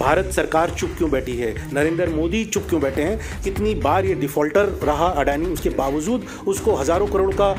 भारत सरकार चुप क्यों बैठी है नरेंद्र मोदी चुप क्यों बैठे हैं कितनी बार ये डिफ़ॉल्टर रहा अडानी उसके बावजूद उसको हज़ारों करोड़ का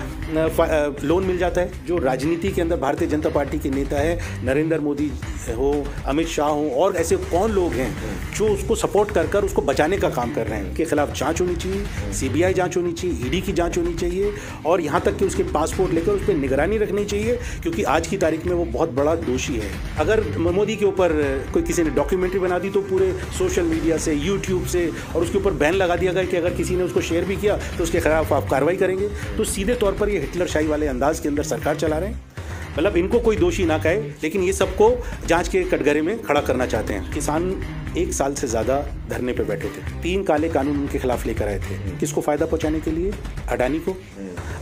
लोन मिल जाता है जो राजनीति के अंदर भारतीय जनता पार्टी के नेता है नरेंद्र मोदी हो अमित शाह हो और ऐसे कौन लोग हैं जो उसको सपोर्ट कर कर उसको बचाने का काम कर रहे हैं उनके खिलाफ जाँच होनी चाहिए सीबीआई जांच होनी चाहिए ईडी e की जांच होनी चाहिए और यहाँ तक कि उसके पासपोर्ट लेकर उस पर निगरानी रखनी चाहिए क्योंकि आज की तारीख में वो बहुत बड़ा दोषी है अगर मोदी के ऊपर कोई किसी ने डॉक्यूमेंट मिलिट्री बना दी तो पूरे सोशल मीडिया से यूट्यूब से और उसके ऊपर बैन लगा दिया गया कि अगर किसी ने उसको शेयर भी किया तो उसके खिलाफ आप कार्रवाई करेंगे तो सीधे तौर पर ये हिटलर शाही वाले अंदाज के अंदर सरकार चला रहे हैं मतलब इनको कोई दोषी ना कहे लेकिन ये सबको जांच के कटघरे में खड़ा करना चाहते हैं किसान एक साल से ज़्यादा धरने पर बैठे थे तीन काले कानून उनके खिलाफ लेकर आए थे हम्म। किसको फ़ायदा पहुंचाने के लिए अडानी को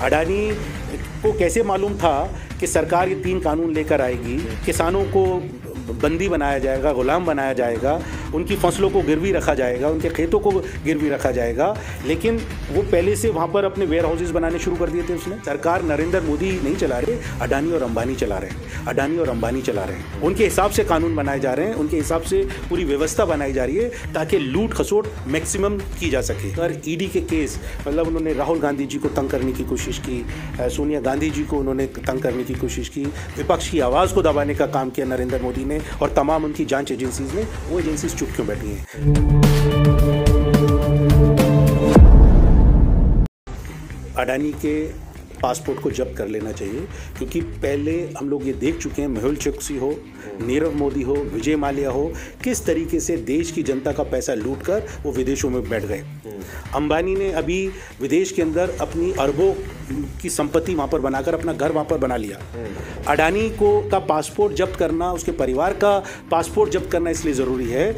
अडानी को कैसे मालूम था कि सरकार ये तीन कानून लेकर आएगी किसानों को बंदी बनाया जाएगा गुलाम बनाया जाएगा उनकी फसलों को गिरवी रखा जाएगा उनके खेतों को गिरवी रखा जाएगा लेकिन वो पहले से वहाँ पर अपने वेयर हाउसेज बनाने शुरू कर दिए थे उसने सरकार नरेंद्र मोदी नहीं चला रहे अडानी और अंबानी चला रहे हैं अडानी और अंबानी चला रहे हैं उनके हिसाब से कानून बनाए जा रहे हैं उनके हिसाब से पूरी व्यवस्था बनाई जा रही है ताकि लूट खसोट मैक्सिमम की जा सके अगर ईडी e के केस मतलब उन्होंने राहुल गांधी जी को तंग करने की कोशिश की सोनिया गांधी जी को उन्होंने तंग करने की कोशिश की विपक्ष की आवाज़ को दबाने का काम किया नरेंद्र मोदी ने हैं और तमाम उनकी जांच एजेंसीज ने वो एजेंसीज चुप क्यों बैठी हैं अडानी के पासपोर्ट को जब्त कर लेना चाहिए क्योंकि पहले हम लोग ये देख चुके हैं मेहुल चौकसी हो नीरव मोदी हो विजय माल्या हो किस तरीके से देश की जनता का पैसा लूट कर वो विदेशों में बैठ गए अंबानी ने अभी विदेश के अंदर अपनी अरबों की संपत्ति वहाँ पर बनाकर अपना घर वहाँ पर बना लिया अडानी को का पासपोर्ट जब्त करना उसके परिवार का पासपोर्ट जब्त करना इसलिए ज़रूरी है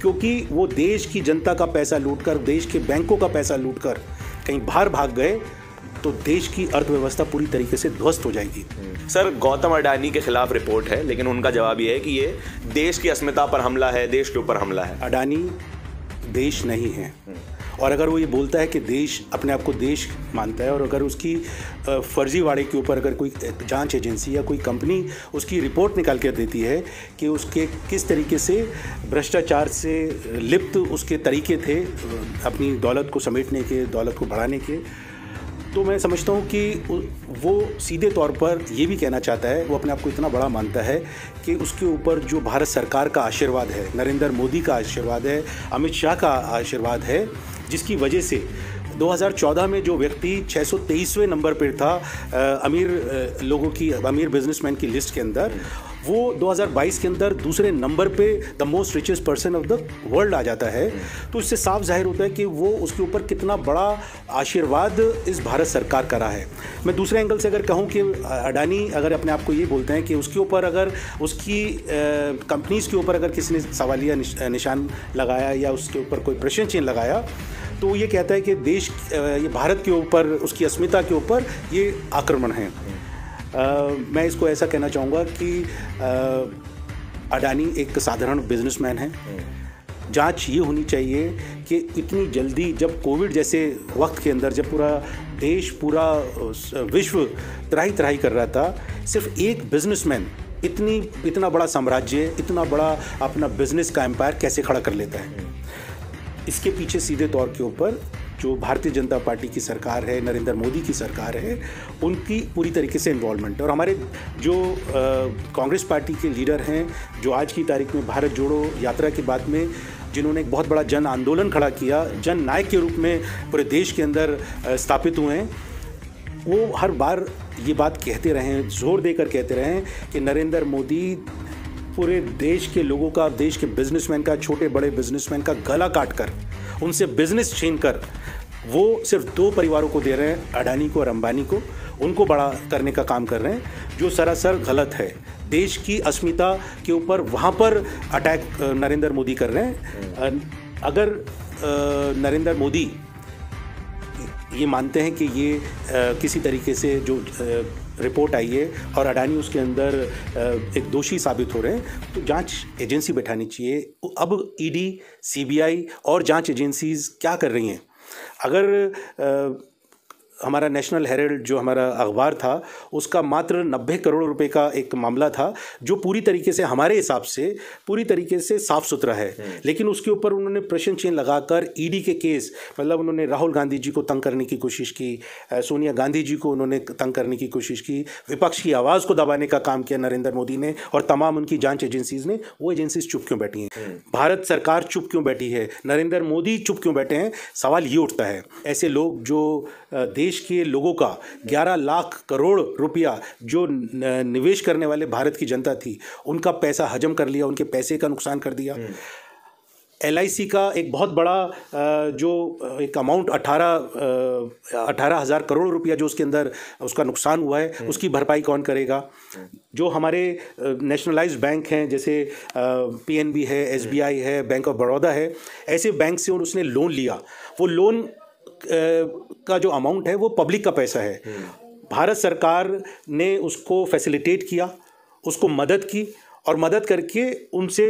क्योंकि वो देश की जनता का पैसा लूट कर देश के बैंकों का पैसा लूट कर कहीं बाहर भाग गए तो देश की अर्थव्यवस्था पूरी तरीके से ध्वस्त हो जाएगी सर गौतम अडानी के खिलाफ रिपोर्ट है लेकिन उनका जवाब यह है कि ये देश की अस्मिता पर हमला है देश के ऊपर हमला है अडानी देश नहीं है और अगर वो ये बोलता है कि देश अपने आप को देश मानता है और अगर उसकी फर्जीवाड़े के ऊपर अगर कोई जांच एजेंसी या कोई कंपनी उसकी रिपोर्ट निकाल कर देती है कि उसके किस तरीके से भ्रष्टाचार से लिप्त उसके तरीके थे अपनी दौलत को समेटने के दौलत को बढ़ाने के तो मैं समझता हूँ कि वो सीधे तौर पर ये भी कहना चाहता है वो अपने आप को इतना बड़ा मानता है कि उसके ऊपर जो भारत सरकार का आशीर्वाद है नरेंद्र मोदी का आशीर्वाद है अमित शाह का आशीर्वाद है जिसकी वजह से 2014 में जो व्यक्ति 623वें नंबर पर था अमीर लोगों की अमीर बिजनेसमैन की लिस्ट के अंदर वो 2022 के अंदर दूसरे नंबर पे the most richest person of the world आ जाता है तो इससे साफ जाहिर होता है कि वो उसके ऊपर कितना बड़ा आशीर्वाद इस भारत सरकार का रहा है मैं दूसरे एंगल से अगर कहूँ कि अडानी अगर अपने आप को ये बोलते हैं कि उसके ऊपर अगर उसकी कंपनीज़ के ऊपर अगर किसी ने सवालिया निशान लगाया या उसके ऊपर कोई प्रश्न चिन्ह लगाया तो ये कहता है कि देश ये भारत के ऊपर उसकी अस्मिता के ऊपर ये आक्रमण है मैं इसको ऐसा कहना चाहूँगा कि अडानी एक साधारण बिजनेसमैन है जांच ये होनी चाहिए कि इतनी जल्दी जब कोविड जैसे वक्त के अंदर जब पूरा देश पूरा विश्व तराई तराई कर रहा था सिर्फ एक बिजनेसमैन इतनी इतना बड़ा साम्राज्य इतना बड़ा अपना बिजनेस का एम्पायर कैसे खड़ा कर लेता है इसके पीछे सीधे तौर के ऊपर जो भारतीय जनता पार्टी की सरकार है नरेंद्र मोदी की सरकार है उनकी पूरी तरीके से इन्वॉल्वमेंट और हमारे जो कांग्रेस पार्टी के लीडर हैं जो आज की तारीख में भारत जोड़ो यात्रा के बाद में जिन्होंने एक बहुत बड़ा जन आंदोलन खड़ा किया जन नायक के रूप में पूरे देश के अंदर स्थापित हुए हैं वो हर बार ये बात कहते रहे जोर देकर कहते रहे कि नरेंद्र मोदी पूरे देश के लोगों का देश के बिजनेसमैन का छोटे बड़े बिजनेसमैन का गला काट कर उनसे बिजनेस छीन कर वो सिर्फ दो परिवारों को दे रहे हैं अडानी को और अंबानी को उनको बड़ा करने का काम कर रहे हैं जो सरासर गलत है देश की अस्मिता के ऊपर वहाँ पर अटैक नरेंद्र मोदी कर रहे हैं अगर नरेंद्र मोदी ये मानते हैं कि ये किसी तरीके से जो रिपोर्ट आई है और अडानी उसके अंदर एक दोषी साबित हो रहे हैं तो जांच एजेंसी बैठानी चाहिए अब ईडी सीबीआई और जांच एजेंसीज क्या कर रही हैं अगर हमारा नेशनल हेरल्ड जो हमारा अखबार था उसका मात्र नब्बे करोड़ रुपए का एक मामला था जो पूरी तरीके से हमारे हिसाब से पूरी तरीके से साफ सुथरा है हम्म। लेकिन उसके ऊपर उन्होंने प्रश्न चिन्ह लगाकर ईडी e के केस मतलब उन्होंने राहुल गांधी जी को तंग करने की कोशिश की सोनिया गांधी जी को उन्होंने तंग करने की कोशिश की विपक्ष की आवाज़ को दबाने का काम किया नरेंद्र मोदी ने और तमाम उनकी जाँच एजेंसीज ने वो एजेंसीज चुप क्यों बैठी हैं हम्म। भारत सरकार चुप क्यों बैठी है नरेंद्र मोदी चुप क्यों बैठे हैं सवाल ये उठता है ऐसे लोग जो देश देश के लोगों का 11 लाख करोड़ रुपया जो निवेश करने वाले भारत की जनता थी उनका पैसा हजम कर लिया उनके पैसे का नुकसान कर दिया हम्म। एल का एक बहुत बड़ा जो एक अमाउंट अठारह अठारह हज़ार करोड़ रुपया जो उसके अंदर उसका नुकसान हुआ है हम्म। उसकी भरपाई कौन करेगा हम्म। जो हमारे नेशनलाइज्ड बैंक हैं जैसे पीएनबी है एसबीआई है बैंक ऑफ बड़ौदा है ऐसे बैंक से उसने लोन लिया वो लोन का जो अमाउंट है वो पब्लिक का पैसा है हम्म। भारत सरकार ने उसको फैसिलिटेट किया उसको मदद की और मदद करके उनसे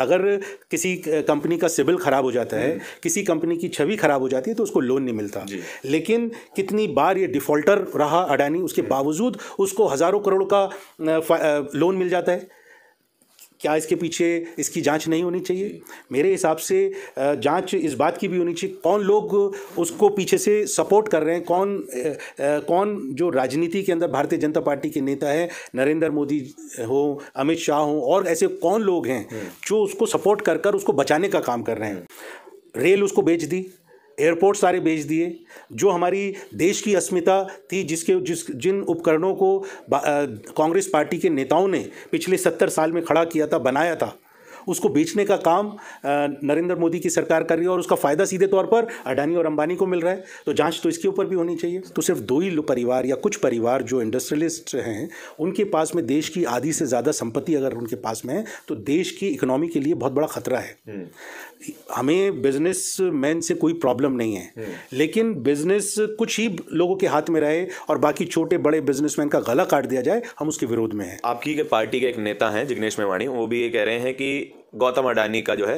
अगर किसी कंपनी का सिबिल ख़राब हो जाता है हम्म। किसी कंपनी की छवि ख़राब हो जाती है तो उसको लोन नहीं मिलता लेकिन कितनी बार ये डिफ़ॉल्टर रहा अडानी उसके हम्म। बावजूद उसको हज़ारों करोड़ का लोन मिल जाता है क्या इसके पीछे इसकी जांच नहीं होनी चाहिए मेरे हिसाब से जांच इस बात की भी होनी चाहिए कौन लोग उसको पीछे से सपोर्ट कर रहे हैं कौन कौन जो राजनीति के अंदर भारतीय जनता पार्टी के नेता हैं नरेंद्र मोदी हो अमित शाह हो और ऐसे कौन लोग हैं हम्म। जो उसको सपोर्ट कर कर उसको बचाने का काम कर रहे हैं रेल उसको बेच दी एयरपोर्ट सारे बेच दिए जो हमारी देश की अस्मिता थी जिसके जिस जिन उपकरणों को कांग्रेस पार्टी के नेताओं ने पिछले सत्तर साल में खड़ा किया था बनाया था उसको बेचने का काम नरेंद्र मोदी की सरकार कर रही है और उसका फ़ायदा सीधे तौर पर अडानी और अंबानी को मिल रहा है तो जांच तो इसके ऊपर भी होनी चाहिए तो सिर्फ दो ही परिवार या कुछ परिवार जो इंडस्ट्रियलिस्ट हैं उनके पास में देश की आधी से ज़्यादा संपत्ति अगर उनके पास में है तो देश की इकोनॉमी के लिए बहुत बड़ा खतरा है हम्म। हमें बिजनेस मैन से कोई प्रॉब्लम नहीं है हम्म। लेकिन बिजनेस कुछ ही लोगों के हाथ में रहे और बाकी छोटे बड़े बिजनेसमैन का गला काट दिया जाए हम उसके विरोध में हैं आपकी के पार्टी के एक नेता हैं जिग्नेश मेवाणी वो भी ये कह रहे हैं कि गौतम अडानी का जो है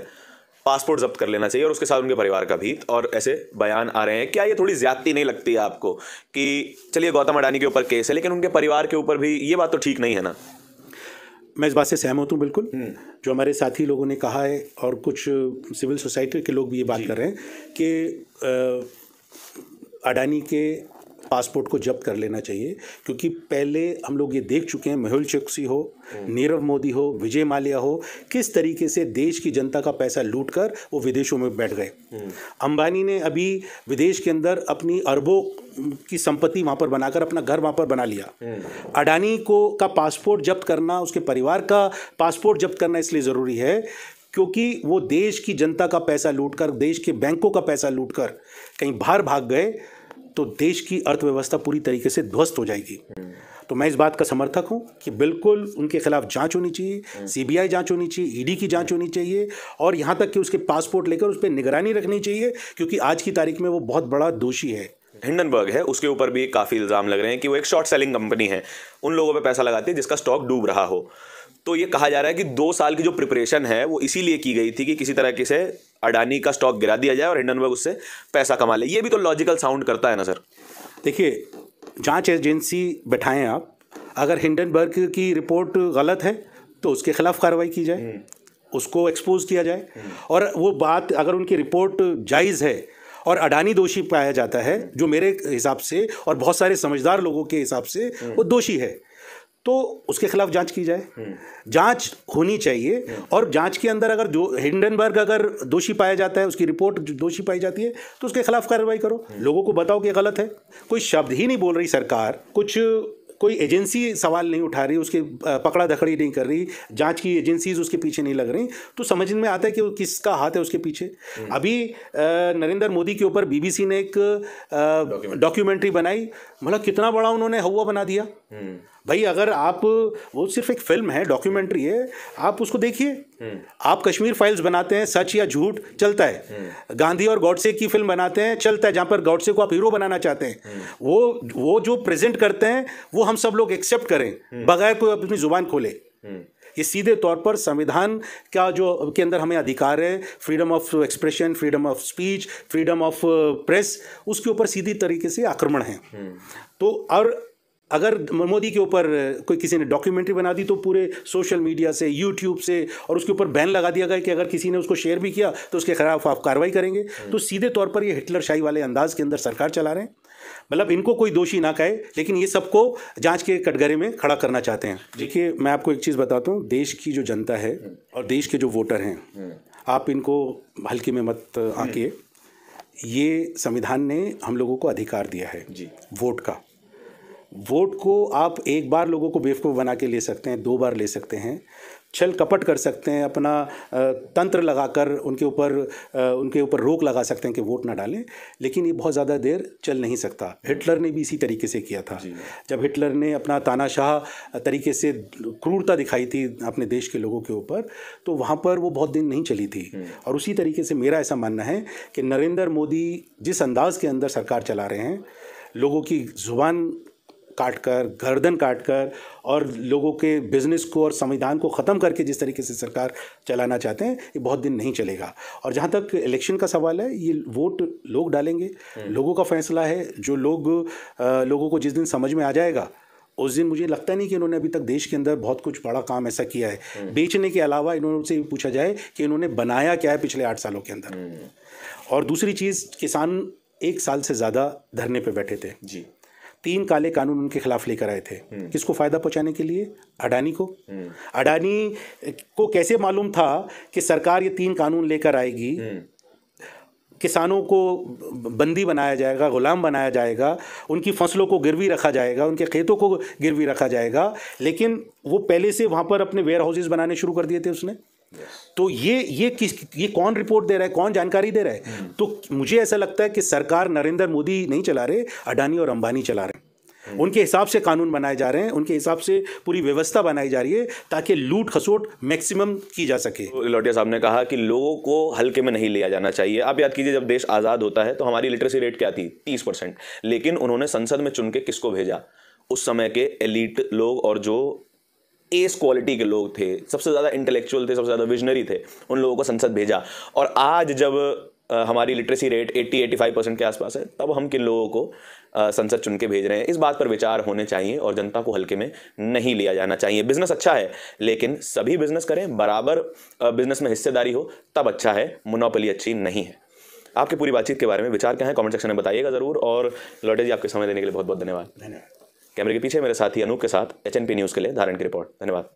पासपोर्ट जब्त कर लेना चाहिए और उसके साथ उनके परिवार का भी और ऐसे बयान आ रहे हैं क्या ये थोड़ी ज्यादती नहीं लगती है आपको कि चलिए गौतम अडानी के ऊपर केस है लेकिन उनके परिवार के ऊपर भी ये बात तो ठीक नहीं है ना मैं इस बात से सहमत हूँ बिल्कुल हम्म। जो हमारे साथी लोगों ने कहा है और कुछ सिविल सोसाइटी के लोग भी ये बात कर रहे हैं कि अडानी के पासपोर्ट को जब्त कर लेना चाहिए क्योंकि पहले हम लोग ये देख चुके हैं मेहुल चौकसी हो नीरव मोदी हो विजय माल्या हो किस तरीके से देश की जनता का पैसा लूट कर वो विदेशों में बैठ गए अंबानी ने अभी विदेश के अंदर अपनी अरबों की संपत्ति वहाँ पर बनाकर अपना घर वहाँ पर बना लिया अडानी को का पासपोर्ट जब्त करना उसके परिवार का पासपोर्ट जब्त करना इसलिए ज़रूरी है क्योंकि वो देश की जनता का पैसा लूट कर देश के बैंकों का पैसा लूट कर कहीं बाहर भाग गए तो देश की अर्थव्यवस्था पूरी तरीके से ध्वस्त हो जाएगी हम्म। तो मैं इस बात का समर्थक हूं कि बिल्कुल उनके खिलाफ जांच होनी चाहिए हम्म। सीबीआई जांच होनी चाहिए ईडी की जांच होनी चाहिए और यहां तक कि उसके पासपोर्ट लेकर उस पर निगरानी रखनी चाहिए क्योंकि आज की तारीख में वो बहुत बड़ा दोषी है हिंडनबर्ग है उसके ऊपर भी काफ़ी इल्ज़ाम लग रहे हैं कि वो एक शॉर्ट सेलिंग कंपनी है उन लोगों पर पैसा लगाती है जिसका स्टॉक डूब रहा हो तो ये कहा जा रहा है कि दो साल की जो प्रिपरेशन है वो इसीलिए की गई थी कि किसी तरह से अडानी का स्टॉक गिरा दिया जाए और हिंडनबर्ग उससे पैसा कमा ले ये भी तो लॉजिकल साउंड करता है ना सर देखिए जांच एजेंसी बैठाएं आप अगर हिंडनबर्ग की रिपोर्ट गलत है तो उसके खिलाफ कार्रवाई की जाए उसको एक्सपोज किया जाए और वो बात अगर उनकी रिपोर्ट जायज़ है और अडानी दोषी पाया जाता है जो मेरे हिसाब से और बहुत सारे समझदार लोगों के हिसाब से वो दोषी है तो उसके खिलाफ जांच की जाए हम्म। जांच होनी चाहिए हम्म। और जांच के अंदर अगर जो हिंडनबर्ग अगर दोषी पाया जाता है उसकी रिपोर्ट दोषी पाई जाती है तो उसके खिलाफ कार्रवाई करो हम्म। लोगों को बताओ कि गलत है कोई शब्द ही नहीं बोल रही सरकार कुछ कोई एजेंसी सवाल नहीं उठा रही उसके पकड़ा धकड़ी नहीं कर रही जांच की एजेंसीज उसके पीछे नहीं लग रही तो समझ में आता है कि किसका हाथ है उसके पीछे अभी नरेंद्र मोदी के ऊपर बीबीसी ने एक डॉक्यूमेंट्री बनाई मतलब कितना बड़ा उन्होंने हवा बना दिया भाई अगर आप वो सिर्फ एक फिल्म है डॉक्यूमेंट्री है आप उसको देखिए हम्म। आप कश्मीर फाइल्स बनाते हैं सच या झूठ चलता है हम्म। गांधी और गौडसे की फिल्म बनाते हैं चलता है जहाँ पर गौडसे को आप हीरो बनाना चाहते हैं हम्म। वो वो जो प्रेजेंट करते हैं वो हम सब लोग एक्सेप्ट करें बगैर कोई अपनी ज़ुबान खोले ये सीधे तौर पर संविधान का जो के अंदर हमें अधिकार है freedom of expression freedom of speech freedom of press उसके ऊपर सीधी तरीके से आक्रमण है तो और अगर मोदी के ऊपर कोई किसी ने डॉक्यूमेंट्री बना दी तो पूरे सोशल मीडिया से यूट्यूब से और उसके ऊपर बैन लगा दिया गया कि अगर किसी ने उसको शेयर भी किया तो उसके खिलाफ आप कार्रवाई करेंगे हम्म। तो सीधे तौर पर ये हिटलर शाही वाले अंदाज के अंदर सरकार चला रहे हैं मतलब इनको कोई दोषी ना कहे लेकिन ये सबको जांच के कटघरे में खड़ा करना चाहते हैं देखिए मैं आपको एक चीज़ बताता हूँ देश की जो जनता है हम्म। और देश के जो वोटर हैं हम्म। आप इनको हल्के में मत आके ये संविधान ने हम लोगों को अधिकार दिया है जी वोट का वोट को आप एक बार लोगों को बेवकूफ़ बना के ले सकते हैं दो बार ले सकते हैं छल कपट कर सकते हैं अपना तंत्र लगाकर उनके ऊपर उनके ऊपर रोक लगा सकते हैं कि वोट ना डालें लेकिन ये बहुत ज़्यादा देर चल नहीं सकता हिटलर ने भी इसी तरीके से किया था जब हिटलर ने अपना तानाशाह तरीके से क्रूरता दिखाई थी अपने देश के लोगों के ऊपर तो वहाँ पर वो बहुत दिन नहीं चली थी हम्म। और उसी तरीके से मेरा ऐसा मानना है कि नरेंद्र मोदी जिस अंदाज के अंदर सरकार चला रहे हैं लोगों की ज़ुबान काटकर गर्दन काटकर और लोगों के बिजनेस को और संविधान को ख़त्म करके जिस तरीके से सरकार चलाना चाहते हैं ये बहुत दिन नहीं चलेगा और जहाँ तक इलेक्शन का सवाल है ये वोट लोग डालेंगे हम्म। लोगों का फैसला है जो लोग लोगों को जिस दिन समझ में आ जाएगा उस दिन मुझे लगता नहीं कि इन्होंने अभी तक देश के अंदर बहुत कुछ बड़ा काम ऐसा किया है हम्म। बेचने के अलावा इन्होंने से पूछा जाए कि इन्होंने बनाया क्या है पिछले आठ सालों के अंदर हम्म। और दूसरी चीज़ किसान एक साल से ज़्यादा धरने पर बैठे थे जी तीन काले कानून उनके खिलाफ लेकर आए थे हम्म। किसको फ़ायदा पहुंचाने के लिए अडानी को हम्म। अडानी को कैसे मालूम था कि सरकार ये तीन कानून लेकर आएगी हम्म। किसानों को बंदी बनाया जाएगा गुलाम बनाया जाएगा उनकी फसलों को गिरवी रखा जाएगा उनके खेतों को गिरवी रखा जाएगा लेकिन वो पहले से वहाँ पर अपने वेयर हाउसेज बनाने शुरू कर दिए थे उसने तो ये ये किस ये कौन रिपोर्ट दे रहा है कौन जानकारी दे रहा है तो मुझे ऐसा लगता है कि सरकार नरेंद्र मोदी नहीं चला रहे अडानी और अंबानी चला Hmm. उनके हिसाब से कानून बनाए जा रहे हैं उनके हिसाब से पूरी व्यवस्था बनाई जा रही है ताकि लूट खसोट मैक्सिमम की जा सके तो लौटिया साहब ने कहा कि लोगों को हल्के में नहीं लिया जाना चाहिए आप याद कीजिए जब देश आज़ाद होता है तो हमारी लिटरेसी रेट क्या थी तीस परसेंट लेकिन उन्होंने संसद में चुन के किसको भेजा उस समय के एलिट लोग और जो एस क्वालिटी के लोग थे सबसे ज़्यादा इंटेलेक्चुअल थे सबसे ज़्यादा विजनरी थे उन लोगों को संसद भेजा और आज जब हमारी लिटरेसी रेट 80-85 परसेंट के आसपास है तब हम किन लोगों को संसद चुन के भेज रहे हैं इस बात पर विचार होने चाहिए और जनता को हल्के में नहीं लिया जाना चाहिए बिजनेस अच्छा है लेकिन सभी बिजनेस करें बराबर बिजनेस में हिस्सेदारी हो तब अच्छा है मुनापली अच्छी नहीं है आपकी पूरी बातचीत के बारे में विचार क्या है कमेंट सेक्शन में बताइएगा ज़रूर और लौटे जी आपके समय देने के लिए बहुत बहुत धन्यवाद धन्यवाद कैमरे के पीछे मेरे साथी अनूप के साथ एच न्यूज़ के लिए धारण की रिपोर्ट धन्यवाद